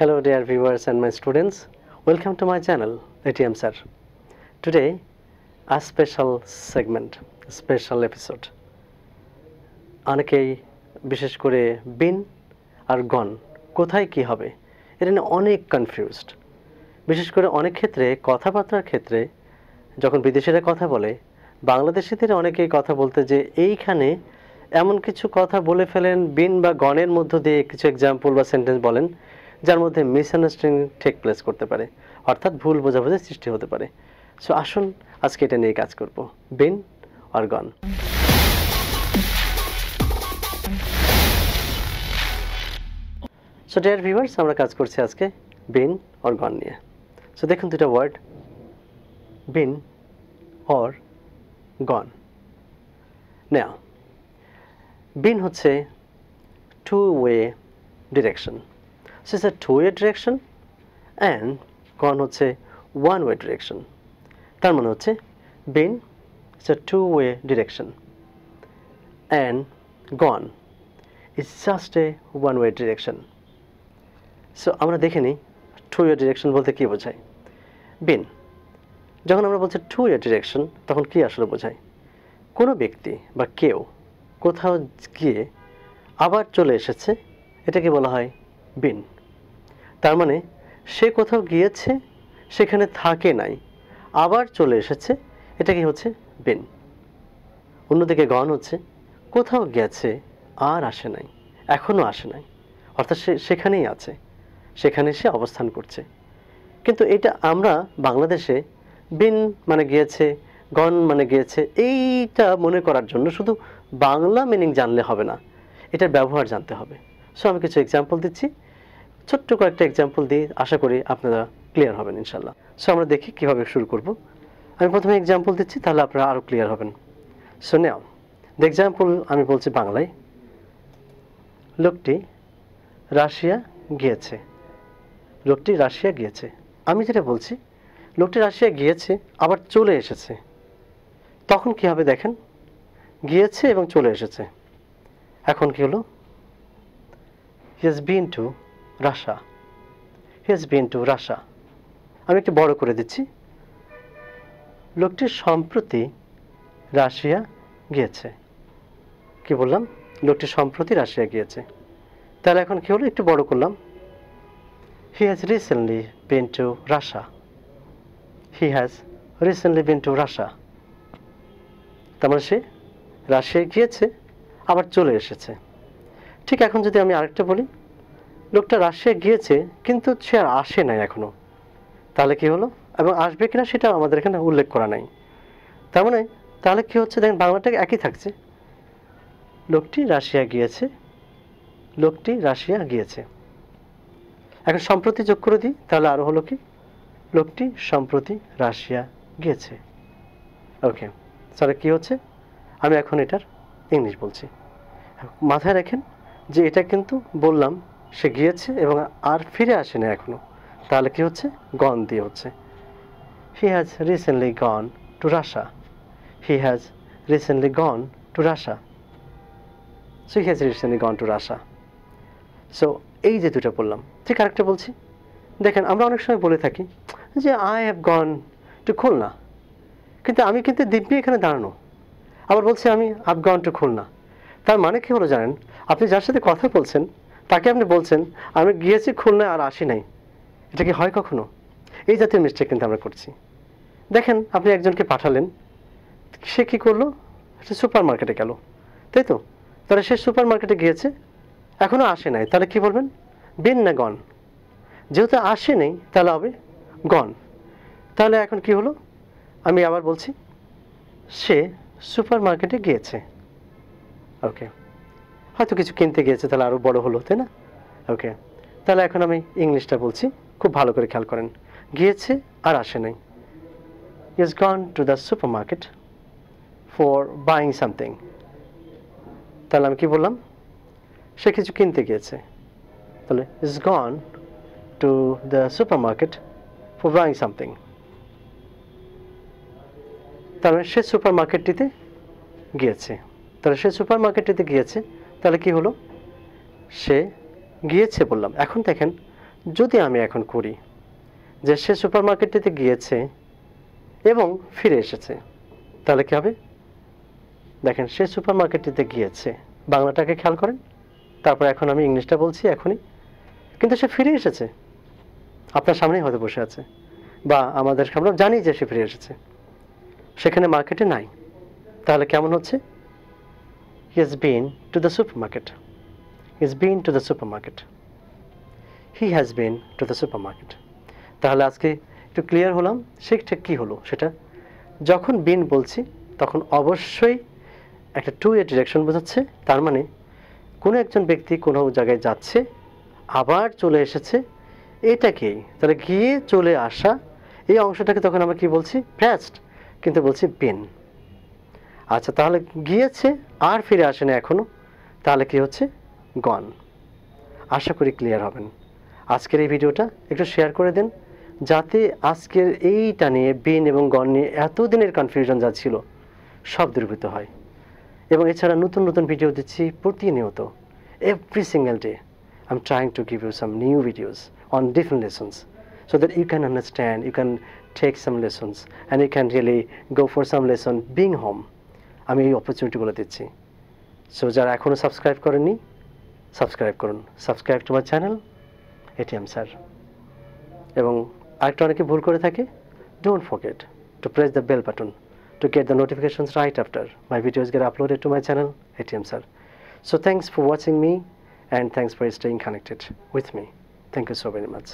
Hello dear viewers and my students, welcome to my channel ATM Sir. Today a special segment, special episode. অনেকেই বিশেষ করে বিন আর গন কোথায় কি হবে এটা নিয়ে অনেক কনফিউজড বিশেষ করে অনেক ক্ষেত্রে কথাবার্তার ক্ষেত্রে যখন বিদেশিরা কথা বলে বাংলাদেশিদের অনেকেই কথা বলতে যে এইখানে এমন কিছু কথা বলে ফেলেন বিন বা গণের মধ্য দিয়ে কিছু এক্সাম্পল বা সেন্টেন্স বলেন যার মধ্যে মিসআন্ডারস্ট্যান্ডিং টেক প্লেস করতে পারে অর্থাৎ ভুল বোঝাবুঝির সৃষ্টি হতে পারে সো আসুন আজকে এটা নিয়ে কাজ করব been or gone so dear viewers আমরা কাজ করছি আজকে বেন অর গন নিয়ে সো দেখুন দুটা ওয়ার্ড বেন অর গন নেওয়া বিন হচ্ছে টু ওয়ে ডিরেকশন সে is a two way direction and gone হচ্ছে ওয়ান ওয়ে ডিরেকশন তার মানে হচ্ছে been is a two way direction and gone is just a one way direction so আমরা দেখে নিই টু ওয়ে ডিরেকশন বলতে কী বোঝায় বিন যখন আমরা বলছি টু ওয়ে ডিরেকশন তখন কী আসলে বোঝায় কোনো ব্যক্তি বা কেউ কোথাও গিয়ে আবার চলে এসেছে এটাকে বলা হয় বিন তার মানে সে কোথাও গিয়েছে সেখানে থাকে নাই আবার চলে এসেছে এটা কি হচ্ছে বেন অন্যদিকে গণ হচ্ছে কোথাও গেছে আর আসে নাই এখনও আসে নাই অর্থাৎ সে সেখানেই আছে সেখানে সে অবস্থান করছে কিন্তু এটা আমরা বাংলাদেশে বিন মানে গিয়েছে গণ মানে গিয়েছে এইটা মনে করার জন্য শুধু বাংলা মিনিং জানলে হবে না এটার ব্যবহার জানতে হবে সো আমি কিছু এক্সাম্পল দিচ্ছি ছোট্ট কয়েকটা এক্সাম্পল দিয়ে আশা করি আপনারা ক্লিয়ার হবেন ইনশাল্লাহ সো আমরা দেখি কীভাবে শুরু করব আমি প্রথমে এক্সাম্পল দিচ্ছি তাহলে আপনারা আরও ক্লিয়ার হবেন সো নেও দ্য এক্সাম্পল আমি বলছি বাংলায় লোকটি রাশিয়া গিয়েছে লোকটি রাশিয়া গিয়েছে আমি যেটা বলছি লোকটি রাশিয়া গিয়েছে আবার চলে এসেছে তখন কি হবে দেখেন গিয়েছে এবং চলে এসেছে এখন কি হলো he has been to Russia has been to Russia আমি একটু বড় করে দিচ্ছি লোকটি সম্প্রতি রাশিয়া গিয়েছে কি বললাম লোকটি সম্প্রতি রাশিয়া গিয়েছে তাহলে এখন কী হলো একটু বড় করলাম he has recently been to Russia he has recently been to Russia তার মানে সে রাশিয়ায় গিয়েছে আবার চলে এসেছে ঠিক এখন যদি আমি আরেকটা বলি লোকটা রাশিয়া গিয়েছে কিন্তু সে আর আসে নাই এখনও তাহলে কি হলো এবং আসবে কিনা সেটা আমাদের এখানে উল্লেখ করা নাই তার মানে তাহলে কি হচ্ছে দেখেন বাংলাটা একই থাকছে লোকটি রাশিয়া গিয়েছে লোকটি রাশিয়া গিয়েছে এখন সম্প্রতি যোগ করে দিই তাহলে আরও হলো কি লোকটি সম্প্রতি রাশিয়া গিয়েছে ওকে তাহলে কি হচ্ছে আমি এখন এটার ইংলিশ বলছি মাথায় রাখেন যে এটা কিন্তু বললাম সে গিয়েছে এবং আর ফিরে আসেনি এখনও তাহলে কি হচ্ছে গন দিয়ে হচ্ছে he has recently gone to Russia he has recently gone to Russia so he has recently gone to Russia so এই যে দুটো বললাম ঠিক আরেকটা বলছি দেখেন আমরা অনেক সময় বলে থাকি যে I have gone to Khulna কিন্তু আমি কিন্তু দিব্যি এখানে দাঁড়ানো আবার বলছি আমি গন টু খুলনা তার মানে কী হলো জানেন আপনি যার সাথে কথা বলছেন তাকে আপনি বলছেন আমি গিয়েছি খুলনায় আর আসি নাই এটা কি হয় কখনো এই জাতীয় মিস্টেক কিন্তু আমরা করছি দেখেন আপনি একজনকে পাঠালেন সে কি করলো সে সুপার মার্কেটে গেল তাই তো তাহলে সে সুপার মার্কেটে গিয়েছে এখনও আসে নাই তাহলে কি বলবেন বিন না গন যেহেতু আসে নেই তাহলে হবে গন তাহলে এখন কি হলো আমি আবার বলছি সে সুপার মার্কেটে গিয়েছে ওকে হয়তো কিছু কিনতে গিয়েছে তাহলে আরও বড় হলো তাই না ওকে তাহলে এখন আমি ইংলিশটা বলছি খুব ভালো করে খেয়াল করেন গিয়েছে আর আসে নাই is gone to the supermarket for buying something তাহলে আমি কি বললাম সে কিছু কিনতে গিয়েছে তাহলে is gone to the supermarket for buying something তাহলে সে সুপার মার্কেটটিতে গিয়েছে তাহলে সে সুপার মার্কেটটিতে গিয়েছে তাহলে কি হলো সে গিয়েছে বললাম এখন দেখেন যদি আমি এখন করি যে সে সুপার মার্কেটটিতে গিয়েছে এবং ফিরে এসেছে তাহলে কি হবে দেখেন সে সুপার মার্কেটটিতে গিয়েছে বাংলাটাকে খেয়াল করেন তারপর এখন আমি ইংলিশটা বলছি এখনই কিন্তু সে ফিরে এসেছে আপনার সামনেই হয়তো বসে আছে বা আমাদের সামনে জানি যে সে ফিরে এসেছে সেখানে মার্কেটে নাই তাহলে কেমন হচ্ছে has been to the supermarket. has been to the supermarket. He has been to the supermarket. তাহলে আজকে একটু ক্লিয়ার হলাম ঠিকঠাক কী হলো সেটা যখন বিন বলছি তখন অবশ্যই একটা টু এ ডিরেকশন বোঝাচ্ছে তার মানে কোনো একজন ব্যক্তি কোনো জায়গায় যাচ্ছে আবার চলে এসেছে এটাকেই তাহলে গিয়ে চলে আসা এই অংশটাকে তখন আমরা কি বলছি ফ্যাস্ট কিন্তু বলছি বিন আচ্ছা তাহলে গিয়েছে আর ফিরে আসে না এখনও তাহলে কি হচ্ছে গন আশা করি ক্লিয়ার হবেন আজকের এই ভিডিওটা একটু শেয়ার করে দেন যাতে আজকের এইটা নিয়ে বিন এবং গণ নিয়ে এতদিনের কনফিউশন যা ছিল সব দূরীভূত হয় এবং এছাড়া নতুন নতুন ভিডিও দিচ্ছি প্রতিনিয়ত every single day I am trying to give you some new videos on different lessons so that you can understand you can take some lessons, and you can really go for some lesson being home আমি এই অপরচুনিটিগুলো দিচ্ছি so যারা এখনও subscribe করেননি subscribe করুন subscribe to my channel ATM sir এবং আরেকটা অনেকে ভুল করে থাকে don't forget to press the bell button to get the notifications right after my videos get uploaded to my channel ATM sir so thanks for watching me and thanks for staying connected with me thank you so very much